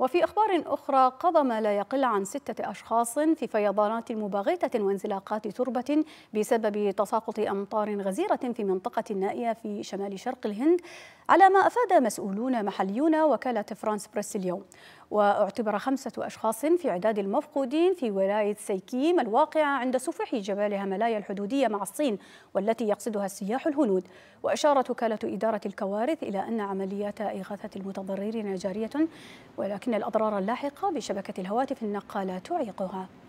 وفي أخبار أخرى قضى ما لا يقل عن ستة أشخاص في فيضانات مباغتة وانزلاقات تربة بسبب تساقط أمطار غزيرة في منطقة نائية في شمال شرق الهند على ما أفاد مسؤولون محليون وكالة فرانس بريس اليوم واعتبر خمسة أشخاص في عداد المفقودين في ولاية سيكيم الواقعة عند سفح جبال هملايا الحدودية مع الصين والتي يقصدها السياح الهنود وأشارت وكالة إدارة الكوارث إلى أن عمليات إغاثة المتضررين جارية ولكن الأضرار اللاحقة بشبكة الهواتف النقالة تعيقها